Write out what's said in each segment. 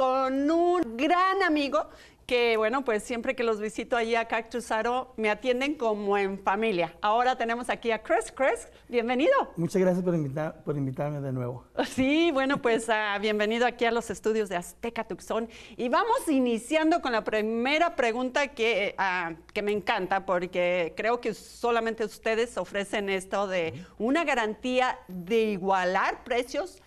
con un gran amigo que bueno, pues siempre que los visito allí a Cactus me atienden como en familia. Ahora tenemos aquí a Chris. Chris, bienvenido. Muchas gracias por, por invitarme de nuevo. Sí, bueno, pues ah, bienvenido aquí a los estudios de Azteca Tucson. Y vamos iniciando con la primera pregunta que, ah, que me encanta porque creo que solamente ustedes ofrecen esto de una garantía de igualar precios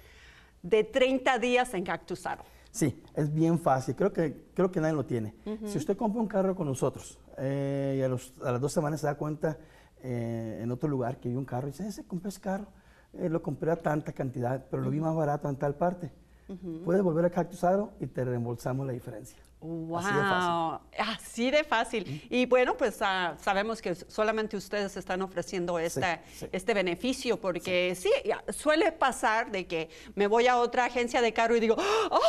de 30 días en Cactus Sí, es bien fácil. Creo que, creo que nadie lo tiene. Si usted compra un carro con nosotros eh, y a, las dos semanas se da cuenta eh, en otro lugar que vi un carro y dice, ese eh, compré ese carro, lo compré a tanta cantidad, pero lo vi más barato en tal parte. puede Puedes volver a Cactus Aro y te reembolsamos la diferencia. ¡Wow! Así de fácil. Así de fácil. Y bueno, pues ah, sabemos que solamente ustedes están ofreciendo esta, este beneficio, porque sí. suele pasar de que me voy a otra agencia de carro y digo, oh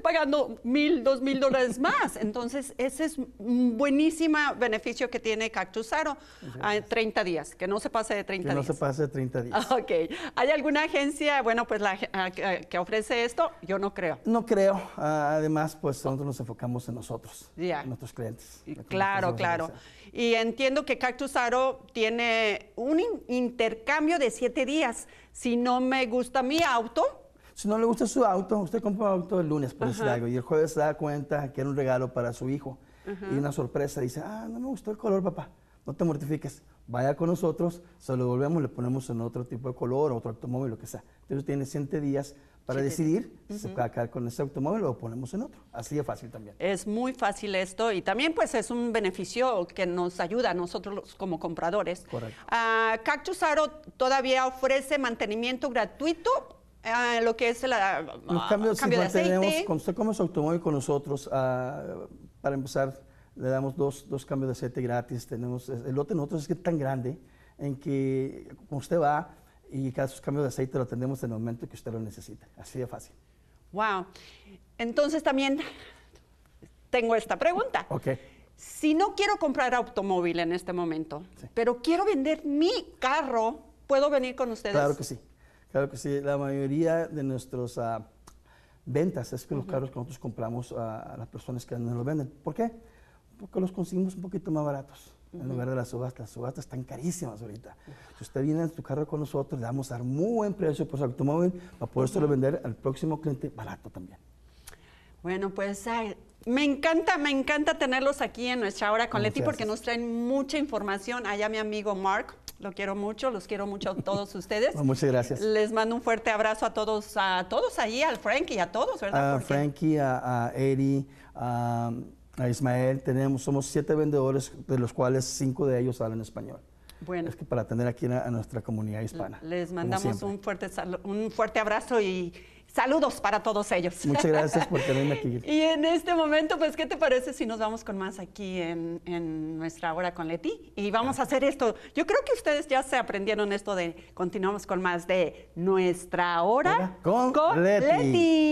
pagando mil, dos mil dólares más. Entonces, ese es un buenísimo beneficio que tiene Cactus Aro a 30 días, que no se pase de 30 días. Que no se pase de 30 días. Ok. ¿Hay alguna agencia, bueno, pues la que ofrece esto? Yo no creo. No creo. Ah, además, pues nosotros nos enfocamos en nosotros, en nuestros clientes. claro, claro. Y entiendo que Cactus Aro tiene un intercambio de siete días. Si no me gusta mi auto, si no le gusta su auto, usted compra un auto el lunes, por decir algo, y el jueves se da cuenta que era un regalo para su hijo. Y una sorpresa, dice, ah, no me gustó el color, papá, no te mortifiques, vaya con nosotros, se lo volvemos, le ponemos en otro tipo de color, otro automóvil, lo que sea. Entonces tiene siete días para decidir si se puede quedar con ese automóvil o ponemos en otro. Así de fácil también. Es muy fácil esto y también pues es un beneficio que nos ayuda a nosotros como compradores. Correcto. Ah, Cactus Aro todavía ofrece mantenimiento gratuito lo que es el cambio de aceite. Cuando usted come su automóvil con nosotros, ah, para empezar, le damos dos, cambios de aceite gratis. Tenemos, el lote nosotros es que es tan grande en que usted va y cada sus cambios de aceite lo tenemos en el momento que usted lo necesita. Así de fácil. Wow. Entonces también tengo esta pregunta. Ok. Si no quiero comprar automóvil en este momento, pero quiero vender mi carro, ¿puedo venir con ustedes? Claro que sí. Claro que sí, la mayoría de nuestras ah, ventas es que los carros que nosotros compramos a, las personas que nos los venden. ¿Por qué? Porque los conseguimos un poquito más baratos. En lugar de las subastas, las subastas están carísimas ahorita. Si usted viene en su carro con nosotros, le vamos a dar muy buen precio por su automóvil para lo vender al próximo cliente barato también. Bueno, pues me encanta, me encanta tenerlos aquí en nuestra hora con Leti porque nos traen mucha información. Allá mi amigo Mark, lo quiero mucho, los quiero mucho a todos ustedes. Muchas gracias. Les mando un fuerte abrazo a todos, a todos allí, al Frankie, a todos, ¿verdad? A Frankie, a, Eddie, a, a Ismael. Tenemos, somos siete vendedores, de los cuales cinco de ellos hablan español. Bueno. Es que para atender aquí a, nuestra comunidad hispana. Les mandamos un fuerte, un fuerte abrazo y saludos para todos ellos. Muchas gracias por tenerme aquí. y en este momento, pues, ¿qué te parece si nos vamos con más aquí en, nuestra hora con Leti? Y vamos a hacer esto. Yo creo que ustedes ya se aprendieron esto de continuamos con más de nuestra hora con, Leti.